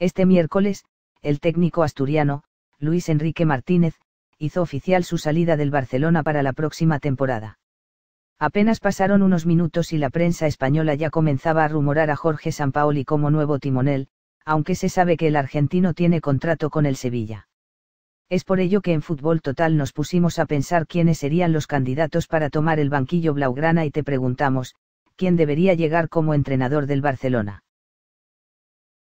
Este miércoles, el técnico asturiano, Luis Enrique Martínez, hizo oficial su salida del Barcelona para la próxima temporada. Apenas pasaron unos minutos y la prensa española ya comenzaba a rumorar a Jorge Sampaoli como nuevo timonel, aunque se sabe que el argentino tiene contrato con el Sevilla. Es por ello que en Fútbol Total nos pusimos a pensar quiénes serían los candidatos para tomar el banquillo blaugrana y te preguntamos, ¿quién debería llegar como entrenador del Barcelona?